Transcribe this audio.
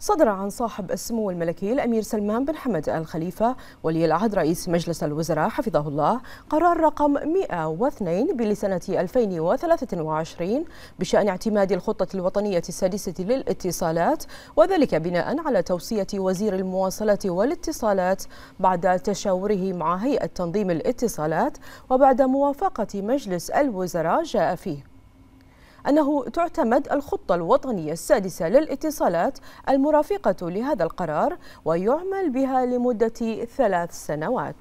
صدر عن صاحب السمو الملكي الأمير سلمان بن حمد آل خليفة ولي العهد رئيس مجلس الوزراء حفظه الله قرار رقم 102 بلسنة 2023 بشأن اعتماد الخطة الوطنية السادسة للاتصالات وذلك بناء على توصية وزير المواصلات والاتصالات بعد تشاوره مع هيئة تنظيم الاتصالات وبعد موافقة مجلس الوزراء جاء فيه أنه تعتمد الخطة الوطنية السادسة للاتصالات المرافقة لهذا القرار ويعمل بها لمدة ثلاث سنوات